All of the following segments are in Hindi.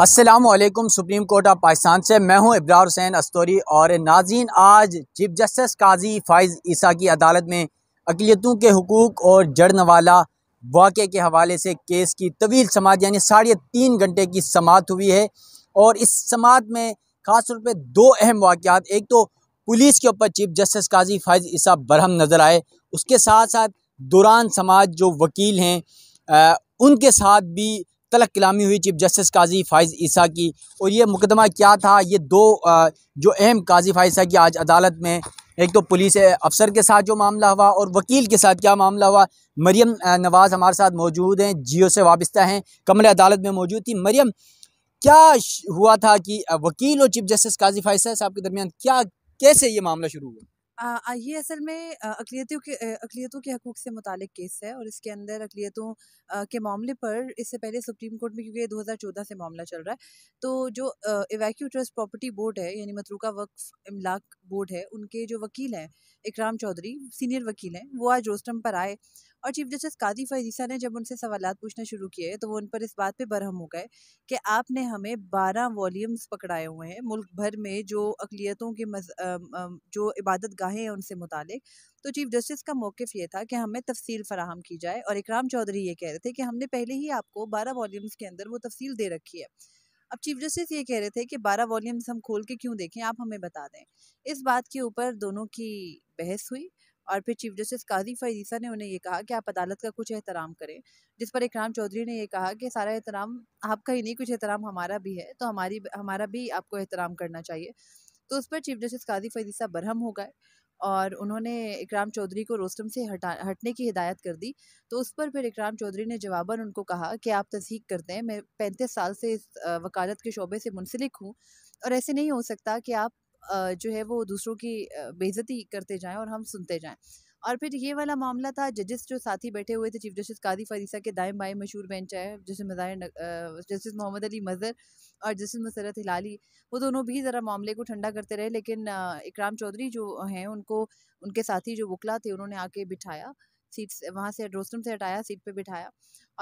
Aslam Supreme Court of Pakistan से मैं हूं इब्रार हुसैन अस्तोरी और नाजीन आज चीफ जस्टिस काजी फ़ाइज़ ईसा की अदालत में अकलीतों के हकूक़ और जड़नवाला वाक़े के हवाले से केस की तवील समात यानी साढ़े तीन घंटे की समात हुई है और इस समात में ख़ास तौर पर दो अहम वाक़ात एक तो पुलिस के ऊपर चीफ जस्टिस काजी फ़ाइज़ ईसा बरहम नज़र आए उसके साथ साथ दौरान समाज जो वकील हैं उनके साथ भी तलक कलामी हुई चीफ जस्टिस काजी फ़ाइज़ ईसा की और ये मुकदमा क्या था ये दो जो अहम काजी फ़ाइज़ ईसा की आज अदालत में एक तो पुलिस अफसर के साथ जो मामला हुआ और वकील के साथ क्या मामला हुआ मरियम नवाज़ हमारे साथ मौजूद हैं जियो से वाबस्ता हैं कमल अदालत में मौजूद थी मरियम क्या हुआ था कि वकील और चीफ जस्टिस काजी फ़ाइज़ साहब के दरमियान क्या कैसे ये मामला शुरू हुआ ये असल में अकलीतियों के अकलीतों के हकूक़ से मुतल केस है और इसके अंदर अकलीतों के मामले पर इससे पहले सुप्रीम कोर्ट में क्योंकि दो हज़ार चौदह से मामला चल रहा है तो जो एवैक्यू ट्रस्ट प्रॉपर्टी बोर्ड है यानी मतरूका वक्फ इमलाक बोर्ड है उनके जो वकील हैं इकराम चौधरी सीनियर वकील हैं वो आज रोस्टम पर आए और चीफ जस्टिस कादी फैजीसा ने जब उनसे सवाल पूछना शुरू किए तो वो उन पर इस बात पर बरहम हो गए कि आपने हमें बारह वॉल्यूम्स पकड़ाए हुए हैं मुल्क भर में जो अकलीतों के मज, आ, आ, जो इबादत गाहें हैं उनसे मुतालिक तो चीफ जस्टिस का मौक़ ये था कि हमें तफसील फराहम की जाए और इकराम चौधरी ये कह रहे थे कि हमने पहले ही आपको बारह वॉल्यूम्स के अंदर वो तफसील दे रखी है अब चीफ जस्टिस ये कह रहे थे कि बारह वॉल्यूम्स हम खोल के क्यों देखें आप हमें बता दें इस बात के ऊपर दोनों की बहस हुई और फिर चीफ जस्टिस काजी फैजीसा ने उन्हें ये कहा कि आप अदालत का कुछ एहतराम करें जिस पर इकराम चौधरी ने यह कहा कि सारा एहतराम आपका ही नहीं कुछ एहतराम हमारा भी है तो हमारी हमारा भी आपको एहतराम करना चाहिए तो उस पर चीफ जस्टिस काजी फैजीसा बरहम हो गए और उन्होंने इकराम चौधरी को रोस्टम से हटा हटने की हिदायत कर दी तो उस पर फिर इकराम चौधरी ने जवाबन उनको कहा कि आप तस्दीक करते हैं मैं पैंतीस साल से इस वकालत के शोबे से मुंसलिक हूँ और ऐसे नहीं हो सकता कि आप जो है वो दूसरों की बेज़ती करते जाएं और हम सुनते जाएं और फिर ये वाला मामला था जजेस जो साथी बैठे हुए थे चीफ जस्टिस कादी फरीसा के दाएं बाएं मशहूर बेंच आए जैसे मज़ार जस्टिस मोहम्मद अली मज़र और जस्टिस मसरत हिलाली वो दोनों भी ज़रा मामले को ठंडा करते रहे लेकिन इकराम चौधरी जो हैं उनको उनके साथी जो वकला थे उन्होंने आके बिठाया सीट वहाँ से रोस्टम से हटाया सीट पे बिठाया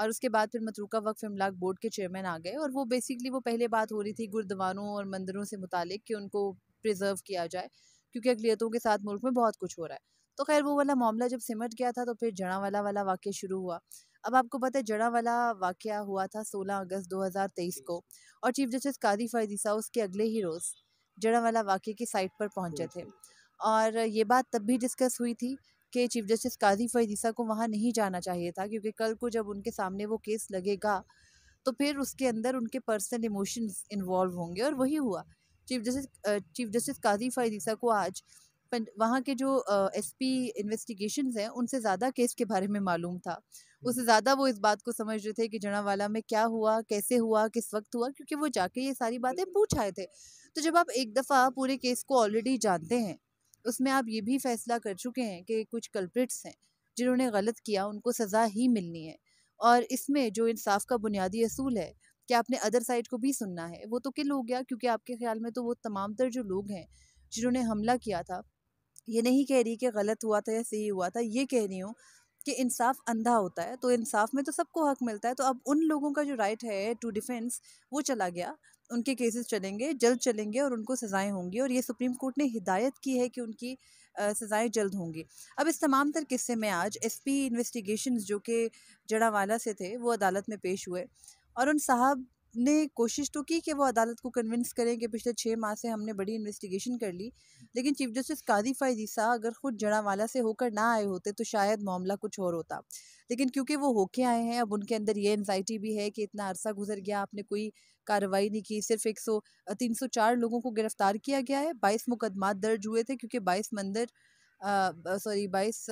और उसके बाद फिर मतरूका वक्फ अमलाक बोर्ड के चेयरमैन आ गए और वो बेसिकली वो पहले बात हो रही थी गुरुद्वारों और मंदिरों से मुतालिक कि उनको प्रिजर्व किया जाए क्योंकि अकलीतों के साथ मुल्क में बहुत कुछ हो रहा है तो खैर वो वाला मामला जब सिमट गया था तो फिर जड़ावाला वाला वाक्य शुरू हुआ अब आपको पता है जड़ावाला वाक्य हुआ था 16 अगस्त 2023 को और चीफ जस्टिस कादी फैदीसा उसके अगले ही रोज़ जड़ावाला वाक्य की साइट पर पहुंचे थे और ये बात तब भी डिस्कस हुई थी कि चीफ जस्टिस काजी फैदीसा को वहाँ नहीं जाना चाहिए था क्योंकि कल को जब उनके सामने वो केस लगेगा तो फिर उसके अंदर उनके पर्सनल इमोशंस इन्वॉल्व होंगे और वही हुआ chief justice chief justice Qazi फ़रीसा को आज वहाँ के जो एस पी इन्वेस्टिगेशन हैं उनसे ज़्यादा केस के बारे में मालूम था उससे ज़्यादा वो इस बात को समझ रहे थे कि जनावाला में क्या हुआ कैसे हुआ किस वक्त हुआ क्योंकि वो जाके ये सारी बातें पूछ आए थे तो जब आप एक दफ़ा पूरे केस को ऑलरेडी जानते हैं उसमें आप ये भी फैसला कर चुके हैं कि कुछ कल्प्रिट्स हैं जिन्होंने गलत किया उनको सज़ा ही मिलनी है और इसमें जो इंसाफ का बुनियादी असूल है कि आपने अदर साइड को भी सुनना है वो तो किल हो गया क्योंकि आपके ख्याल में तो वो तमाम तर जो लोग हैं जिन्होंने हमला किया था ये नहीं कह रही कि गलत हुआ था या सही हुआ था ये कह रही हूँ कि इंसाफ अंधा होता है तो इंसाफ में तो सबको हक मिलता है तो अब उन लोगों का जो राइट है टू डिफेंस वो चला गया उनके केसेस चलेंगे जल्द चलेंगे और उनको सज़ाएं होंगी और ये सुप्रीम कोर्ट ने हिदायत की है कि उनकी सज़ाएं जल्द होंगी अब इस तमाम तर किस्से में आज एसपी इन्वेस्टिगेशंस जो कि जड़ावाला से थे वो अदालत में पेश हुए और उन साहब ने कोशिश तो की कि वो अदालत को कन्विंस करें कि पिछले छः माह से हमने बड़ी इन्वेस्टिगेशन कर ली लेकिन चीफ जस्टिस कादी फ़ायदीसा अगर ख़ुद जड़ावाला से होकर ना आए होते तो शायद मामला कुछ और होता लेकिन क्योंकि वो होके आए हैं अब उनके अंदर ये एनजाइटी भी है कि इतना अरसा गुजर गया आपने कोई कार्रवाई नहीं की सिर्फ एक सौ तीन सौ चार लोगों को गिरफ्तार किया गया है बाईस मुकदमा दर्ज हुए थे क्योंकि बाईस मंदिर सॉरी बाईस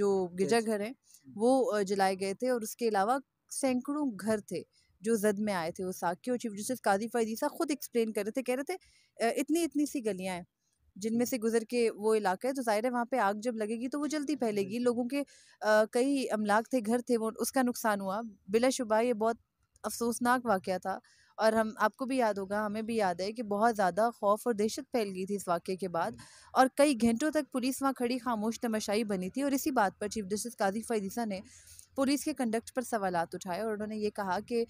जो गिरजाघर हैं वो जलाए गए थे और उसके अलावा सैकड़ों घर थे जो जद में आए थे वो साकी और चीफ जस्टिस काजी साहब ख़ुद एक्सप्लेन कर रहे थे कह रहे थे इतनी इतनी सी गलियाँ हैं जिनमें से गुजर के वो इलाका है तो ज़ाहिर है वहाँ पे आग जब लगेगी तो वो जल्दी फैलेगी लोगों के आ, कई अमलाक थे घर थे वो उसका नुकसान हुआ बिलाशुबा ये बहुत अफसोसनाक वाक़ था और हम आपको भी याद होगा हमें भी याद है कि बहुत ज़्यादा खौफ और दहशत फैल गई थी इस वाक़े के बाद और कई घंटों तक पुलिस वहाँ खड़ी खामोश तमाशाई बनी थी और इसी बात पर चीफ जस्टिस काजी फैदीसा ने पुलिस के कंडक्ट पर सवाल उठाए और उन्होंने ये कहा कि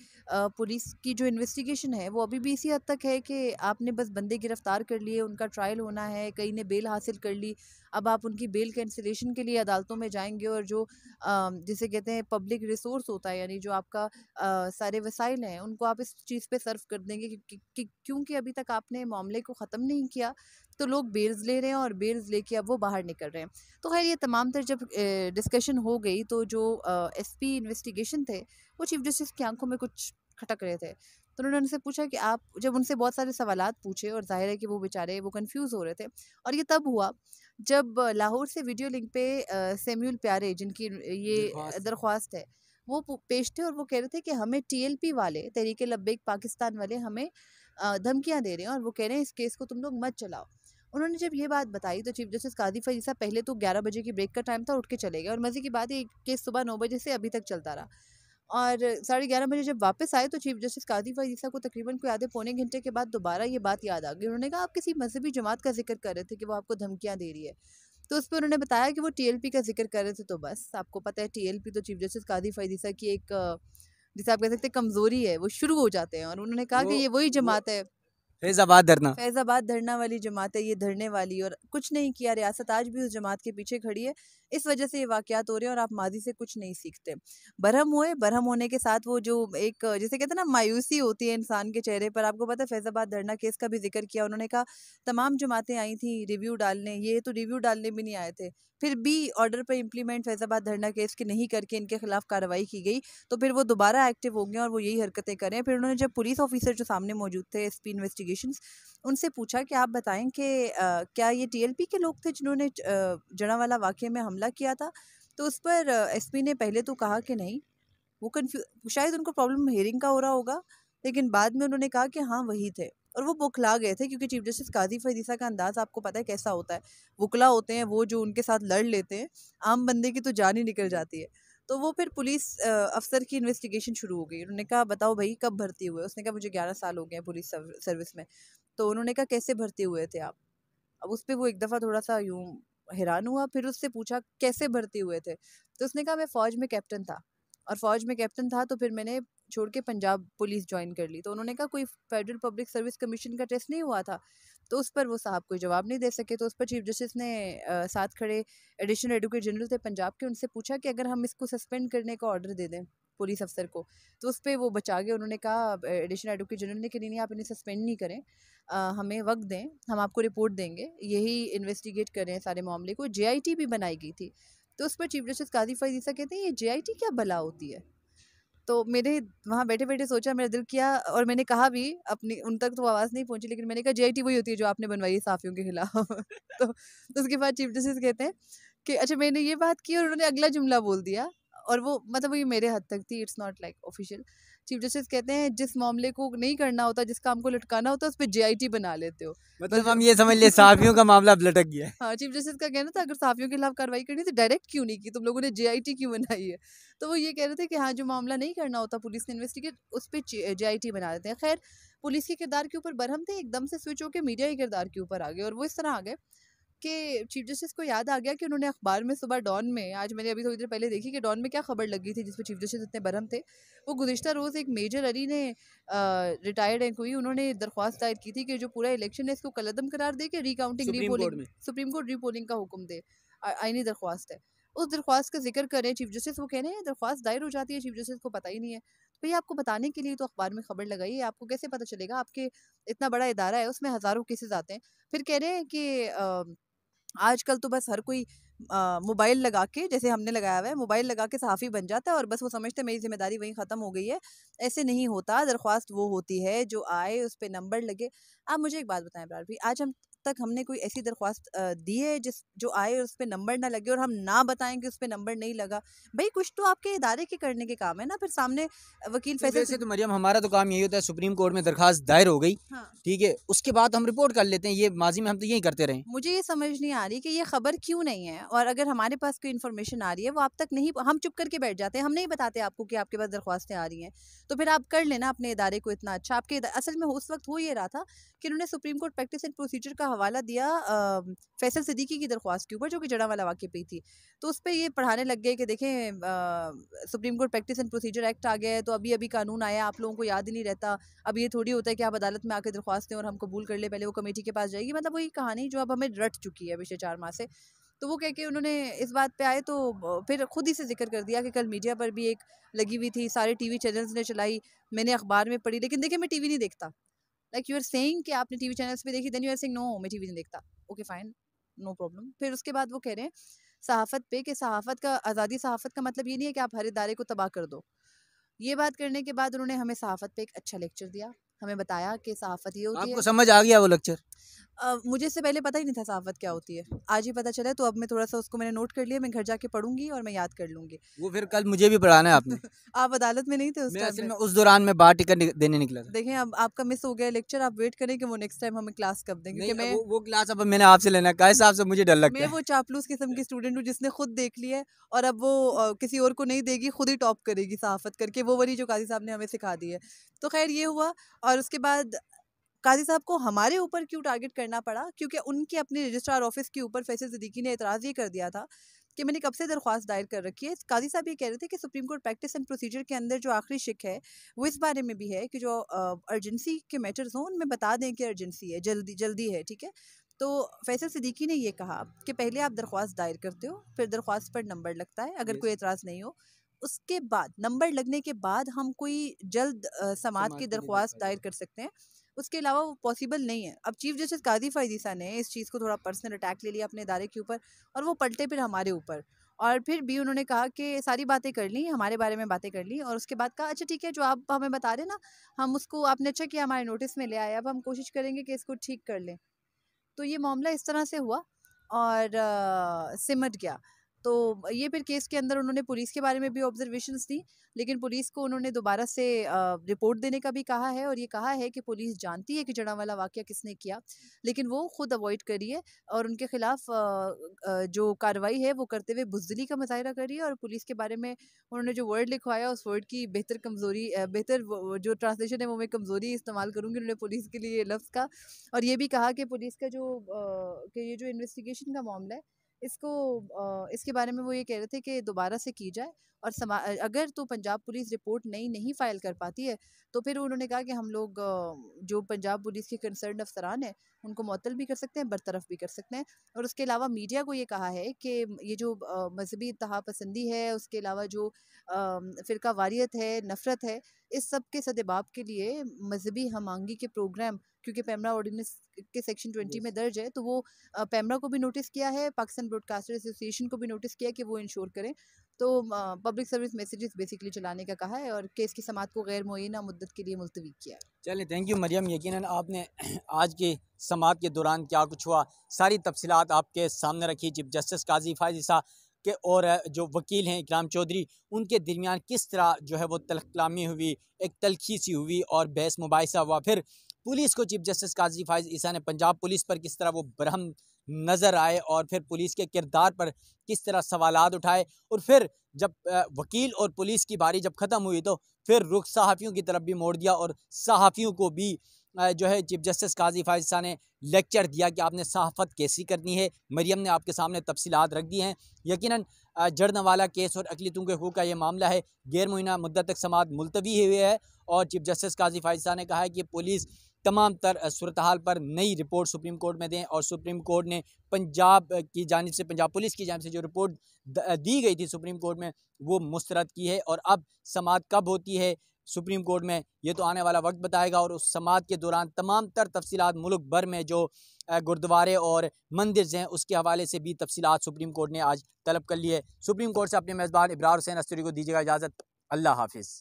पुलिस की जो इन्वेस्टिगेशन है वो अभी भी इसी हद तक है कि आपने बस बंदे गिरफ़्तार कर लिए उनका ट्रायल होना है कई ने बेल हासिल कर ली अब आप उनकी बेल कैंसिलेशन के लिए अदालतों में जाएंगे और जो जिसे कहते हैं पब्लिक रिसोर्स होता है यानी जो आपका सारे वसाइल हैं उनको आप इस चीज़ पे सर्व कर देंगे क्योंकि क्योंकि अभी तक आपने मामले को ख़त्म नहीं किया तो लोग बेल्स ले रहे हैं और बेल्स लेके अब वो बाहर निकल रहे हैं तो खैर ये तमाम तर जब डिस्कशन हो गई तो जो एसपी इन्वेस्टिगेशन थे वो चीफ जस्टिस की आंखों में कुछ खटक रहे थे तो उन्होंने उनसे पूछा कि आप जब उनसे बहुत सारे सवाल पूछे और जाहिर है कि वो बेचारे वो कन्फ्यूज़ हो रहे थे और ये तब हुआ जब लाहौर से वीडियो लिंक पे सेम्यूल प्यारे जिनकी ये दरख्वास्त है वो पेश थे और वो कह रहे थे कि हमें टीएलपी वाले तहरीक लब्बैक पाकिस्तान वाले हमें धमकियाँ दे रहे हैं और वो कह रहे हैं इस केस को तुम लोग मत चलाओ उन्होंने जब ये बात बताई तो चीफ जस्टिस कादी अली साहब पहले तो ग्यारह बजे की ब्रेक का टाइम था उठ के चले गए और मज़े की बात ये केस सुबह नौ बजे से अभी तक चलता रहा और साढ़े ग्यारह बजे जब वापस आए तो चीफ जस्टिस कादी वजीसा को तकरीबन कोई आधे पौने घंटे के बाद दोबारा ये बात याद आ गई उन्होंने कहा आप किसी मजहबी जमात का जिक्र कर रहे थे कि वो आपको धमकियाँ दे रही है तो उस पर उन्होंने बताया कि वो पी का जिक्र कर रहे थे तो बस आपको पता है पी तो चीफ जस्टिस कादी अजीसा की एक जिसे आप कह सकते हैं कमज़ोरी है वो शुरू हो जाते हैं और उन्होंने कहा कि ये वही जमात है फैजाबाद धरना फैजाबाद धरना वाली जमात है ये धरने वाली और कुछ नहीं किया रियासत आज भी उस जमात के पीछे खड़ी है इस वजह से ये वाक़ात हो रहे हैं और आप माजी से कुछ नहीं सीखते बरहम हुए बरहम होने के साथ वो जो एक जैसे कहते हैं ना मायूसी होती है इंसान के चेहरे पर आपको पता है फैज़ाबाद धरना केस का भी जिक्र किया उन्होंने कहा तमाम जमातें आई थी रिव्यू डालने ये तो रिव्यू डालने भी नहीं आए थे फिर बी ऑर्डर पर इम्प्लीमेंट फैजाबाद धरना केस के नहीं करके इनके खिलाफ कार्रवाई की गई तो फिर वो दोबारा एक्टिव हो गए और वो यही हरकतें करें फिर उन्होंने जब पुलिस ऑफिसर जो सामने मौजूद थे एस पी इन्वेस्टिगेशन उनसे पूछा कि आप बताएं कि क्या ये पी के लोग थे जिन्होंने जड़ावाला वाक़े में हमला किया था तो उस पर पी ने पहले तो कहा कि नहीं वो कन्फ्यू शायद उनको प्रॉब्लम हेयरिंग का हो रहा होगा लेकिन बाद में उन्होंने कहा कि हाँ वही थे और वो बुखला गए थे क्योंकि चीफ जस्टिस काजी फरीसा का अंदाज आपको पता है कैसा होता है बुखला होते हैं वो जो उनके साथ लड़ लेते हैं आम बंदे की तो जान ही निकल जाती है तो वो फिर पुलिस अफसर की इन्वेस्टिगेशन शुरू हो गई उन्होंने कहा बताओ भाई कब भर्ती हुए उसने कहा मुझे ग्यारह साल हो गए हैं पुलिस सर्विस में तो उन्होंने कहा कैसे भर्ती हुए थे आप अब उस पर वो एक दफ़ा थोड़ा सा यूँ हैरान हुआ फिर उससे पूछा कैसे भर्ती हुए थे तो उसने कहा मैं फ़ौज में कैप्टन था और फौज में कैप्टन था तो फिर मैंने छोड़ के पंजाब पुलिस ज्वाइन कर ली तो उन्होंने कहा कोई फेडरल पब्लिक सर्विस कमीशन का टेस्ट नहीं हुआ था तो उस पर वो साहब कोई जवाब नहीं दे सके तो उस पर चीफ जस्टिस ने आ, साथ खड़े एडिशनल एडवोकेट जनरल थे पंजाब के उनसे पूछा कि अगर हम इसको सस्पेंड करने का ऑर्डर दे दें पुलिस अफसर को तो उस पर वो बचा गए उन्होंने कहा एडिशनल एडवोकेट जनरल ने कि नहीं आप इन्हें सस्पेंड नहीं करें आ, हमें वक्त दें हम आपको रिपोर्ट देंगे यही इन्वेस्टिगेट करें सारे मामले को जे भी बनाई गई थी तो उस पर चीफ जस्टिस कादी फैजीसा कहते हैं ये जे क्या भला होती है तो मेरे वहाँ बैठे बैठे सोचा मेरा दिल किया और मैंने कहा भी अपनी उन तक तो आवाज़ नहीं पहुँची लेकिन मैंने कहा जे वही होती है जो आपने बनवाई है साफियों के खिलाफ तो, उसके बाद चीफ जस्टिस कहते हैं कि अच्छा मैंने ये बात की और उन्होंने अगला जुमला बोल दिया और वो मतलब ये मेरे हद तक थी it's not like official chief justice कहते हैं जिस मामले को नहीं करना होता जिस काम को लटकाना होता है उस पर जे बना लेते हो मतलब हम ये समझ लिए साफियों का मामला अब लटक गया हाँ चीफ जस्टिस का कहना था अगर साफियों के खिलाफ कार्रवाई करनी तो डायरेक्ट क्यों नहीं की तुम लोगों ने जे क्यों बनाई है तो वो ये कह रहे थे कि हाँ जो मामला नहीं करना होता पुलिस ने इन्वेस्टिगेट उस पर जे बना देते हैं खैर पुलिस के किरदार के ऊपर बरहम थे एकदम से स्विच होकर मीडिया के किरदार के ऊपर आ गए और वो इस तरह आ गए के चीफ जस्टिस को याद आ गया कि उन्होंने अखबार में सुबह डॉन में आज मैंने अभी थोड़ी देर पहले देखी कि डॉन में क्या खबर लगी थी जिसमें चीफ जस्टिस इतने बरहम थे वो गुजशत रोज़ एक मेजर अली ने रिटायर्ड हैं कोई उन्होंने दरख्वास्त दायर की थी कि जो पूरा इलेक्शन है इसको कलदम करार दे के recounting repolling Supreme Court repolling का हुक्म दे आईनी दरख्वास्त है उस दरख्वास्त का जिक्र करें चीफ जस्टिस वो कह रहे हैं दरख्वास्त दायर हो जाती है चीफ जस्टिस को पता ही नहीं है तो भैया आपको बताने के लिए तो अखबार में खबर लगाई है आपको कैसे पता चलेगा आपके इतना बड़ा इदारा है उसमें हज़ारों केसेस आते हैं फिर कह रहे हैं कि आजकल तो बस हर कोई मोबाइल लगा के जैसे हमने लगाया हुआ है मोबाइल लगा के सहाफ़ी बन जाता है और बस वो समझते मेरी जिम्मेदारी वहीं ख़त्म हो गई है ऐसे नहीं होता दरख्वास्त वो होती है जो आए उस पर नंबर लगे आप मुझे एक बात बताएं भी आज हम तक हमने कोई ऐसी दरख्वास्त दी है जिस जो आए और उस पर नंबर ना लगे और हम ना बताएं कि उस पर नंबर नहीं लगा भाई कुछ तो आपके इदारे के करने के काम है ना फिर सामने वकील तो फैसले से तो मरियम हमारा तो काम यही होता है सुप्रीम कोर्ट में दरख्वास्त दायर हो गई हाँ। ठीक है उसके बाद हम रिपोर्ट कर लेते हैं ये माजी में हम तो यही करते रहे मुझे ये समझ नहीं आ रही कि ये खबर क्यों नहीं है और अगर हमारे पास कोई इन्फॉर्मेशन आ रही है वो आप तक नहीं हम चुप करके बैठ जाते हैं हम नहीं बताते आपको कि आपके पास दरख्वास्तें आ रही हैं तो फिर आप कर लेना अपने इदारे को इतना अच्छा आपके असल में उस वक्त हो ये रहा था कि उन्होंने Supreme Court practice and procedure का हवाला दिया फैसल सदीकी की दरख्वास्त के ऊपर जो कि जड़ा वाला वाक्य पी थी तो उस पर ये पढ़ाने लग गए कि देखें Supreme Court practice and procedure act आ गया है तो अभी अभी कानून आया आप लोगों को याद ही नहीं रहता अब ये थोड़ी होता है कि आप अदालत में आकर दरख्वास्त दें और हम कबूल कर ले पहले वो कमेटी के पास जाएगी मतलब वही कहानी जो अब हमें रट चुकी है पिछले चार माह से तो वो कह के उन्होंने इस बात पे आए तो फिर खुद ही से जिक्र कर दिया कि कल मीडिया पर भी एक लगी हुई थी सारे टीवी चैनल्स ने चलाई मैंने अखबार में पढ़ी लेकिन देखिए मैं टीवी नहीं देखता लाइक यू आर सेइंग कि आपने टीवी चैनल्स पे देखी then you are saying no मैं टीवी नहीं देखता ओके फाइन नो प्रॉब्लम फिर उसके बाद वो कह रहे हैं सहाफ़त पे कि सहाफ़त का आज़ादी सहाफ़त का मतलब ये नहीं है कि आप हर इदारे को तबाह कर दो ये बात करने के बाद उन्होंने हमें सहाफ़त पे एक अच्छा लेक्चर दिया हमें बताया कि सहाफ़त ये होती है आपको समझ आ गया वो लेक्चर मुझे इससे पहले पता ही नहीं था सहावत क्या होती है आज ही पता चला है तो अब मैं थोड़ा सा उसको मैंने नोट कर लिया मैं घर जाके पढ़ूंगी और मैं याद कर लूंगी वो फिर कल मुझे भी पढ़ाना है आपने आप अदालत में नहीं थे उस मैं में उस दौरान मैं बार टिकट देने निकला था देखें अब आपका मिस हो गया लेक्चर आप वेट करें कि वो नेक्स्ट टाइम हमें क्लास कब देंगे क्योंकि मैं वो क्लास अब मैंने आपसे लेना का हिसाब से मुझे डर लगता है मैं वो चापलूस किस्म की स्टूडेंट हूँ जिसने खुद देख लिया है और अब वो किसी और को नहीं देगी खुद ही टॉप करेगी सहाफत करके वो वरी जो काजी साहब ने हमें सिखा दी है तो खैर ये हुआ और उसके बाद काजी साहब को हमारे ऊपर क्यों टारगेट करना पड़ा क्योंकि उनके अपने रजिस्ट्रार ऑफिस के ऊपर फैसल सदीक़ी ने एतराज़ ये कर दिया था कि मैंने कब से दरख्वास्त दायर कर रखी है काजी साहब ये कह रहे थे कि Supreme Court practice and procedure के अंदर जो आखिरी शिक है वो इस बारे में भी है कि जो अर्जेंसी के मैटर्स हों उनमें बता दें कि अर्जेंसी है जल्दी जल्दी है ठीक है तो फैसल सदीक़ी ने यह कहा कि पहले आप दरख्वास्त दायर करते हो फिर दरख्वास्त पर नंबर लगता है अगर कोई एतराज़ नहीं हो उसके बाद नंबर लगने के बाद हम कोई जल्द समाज की दरख्वास्त दायर कर सकते हैं उसके अलावा वो पॉसिबल नहीं है अब चीफ जस्टिस काजी फायदीसा ने इस चीज़ को थोड़ा पर्सनल अटैक ले लिया अपने इदारे के ऊपर और वो पलटे फिर हमारे ऊपर और फिर भी उन्होंने कहा कि सारी बातें कर ली हमारे बारे में बातें कर ली और उसके बाद कहा अच्छा ठीक है जो आप हमें बता रहे ना हम उसको आपने अच्छा किया हमारे नोटिस में ले आए अब हम कोशिश करेंगे कि इसको ठीक कर लें तो ये मामला इस तरह से हुआ और सिमट गया तो ये फिर केस के अंदर उन्होंने पुलिस के बारे में भी ऑब्जर्वेशन दी लेकिन पुलिस को उन्होंने दोबारा से रिपोर्ट देने का भी कहा है और ये कहा है कि पुलिस जानती है कि जड़ा वाला वाक़ किसने किया लेकिन वो खुद अवॉइड करिए है और उनके ख़िलाफ़ जो कार्रवाई है वो करते हुए बुजदली का मुजाहरा करिए है और पुलिस के बारे में उन्होंने जो वर्ड लिखवाया उस वर्ड की बेहतर कमज़ोरी बेहतर जो ट्रांसलेशन है वो मैं कमज़ोरी इस्तेमाल करूँगी उन्होंने पुलिस के लिए लफ्ज़ का और ये भी कहा कि पुलिस का जो कि ये जो इन्वेस्टिगेशन का मामला है इसको इसके बारे में वो ये कह रहे थे कि दोबारा से की जाए और समा अगर तो पंजाब पुलिस रिपोर्ट नई नहीं, नहीं फाइल कर पाती है तो फिर उन्होंने कहा कि हम लोग जो पंजाब पुलिस के कंसर्न अफसरान हैं उनको मअतल भी कर सकते हैं बरतरफ भी कर सकते हैं और उसके अलावा मीडिया को ये कहा है कि ये जो मजहबी इतहा पसंदी है उसके अलावा जो फ़िरका वारियत है नफ़रत है इस सब के सदबाब के लिए मजहबी हमआंगी के प्रोग्राम क्योंकि पैमरा ऑर्डिनेंस के सेक्शन ट्वेंटी में दर्ज है तो वो पैमरा को भी नोटिस किया है पाकिस्तान ब्रॉडकास्टर एसोसिएशन को भी नोटिस किया कि वो इंश्योर करें तो पब्लिक सर्विस मैसेजेस बेसिकली चलाने का कहा है और केस की समात को गैर मुना मुद्दत के लिए मुलतवी किया है चलिए थैंक यू मरियम यकीन आपने आज की समात के दौरान क्या कुछ हुआ सारी तफसलत आपके सामने रखी चीफ जस्टिस काजी फायजी के और जो वकील हैं इकराम चौधरी उनके दरमियान किस तरह जो है वो तलकलामी हुई एक तलखी सी हुई और बहस मुबासा हुआ फिर पुलिस को चीफ जस्टिस काजी फायज ईसा ने पंजाब पुलिस पर किस तरह वो ब्रह्म नज़र आए और फिर पुलिस के किरदार पर किस तरह सवाल उठाए और फिर जब वकील और पुलिस की बारी जब ख़त्म हुई तो फिर रुख सहाफ़ियों की तरफ भी मोड़ दिया और सहाफ़ियों को भी जो है चीफ जस्टिस काजी फायज शाह ने लेक्चर दिया कि आपने सहाफ़त कैसी करनी है मरियम ने आपके सामने तफसीत रख दी हैं यकीन जड़नवाला केस और अकलीतों के हकूक़ का ये मामला है गैर मुहैना मुद्दत तक समात मुलतवी हुए है और चीफ जस्टिस काजी फायज शाह ने कहा है कि पुलिस तमाम तर सूरत हाल पर नई रिपोर्ट सुप्रीम कोर्ट में दें और सुप्रीम कोर्ट ने पंजाब की जानब से पंजाब पुलिस की जानब से जो रिपोर्ट दी गई थी सुप्रीम कोर्ट में वो मुस्तरद की है और अब समात कब होती है सुप्रीम कोर्ट में ये तो आने वाला वक्त बताएगा और उस समात के दौरान तमाम तर तफसीत मुल्क भर में जो गुरुद्वारे और मंदिर हैं उसके हवाले से भी तफसीत सुप्रीम कोर्ट ने आज तलब कर ली है सुप्रीम कोर्ट से अपने मेज़बान इब्रार हुसैन अस्तरी को दीजिएगा इजाज़त अल्लाह हाफिज़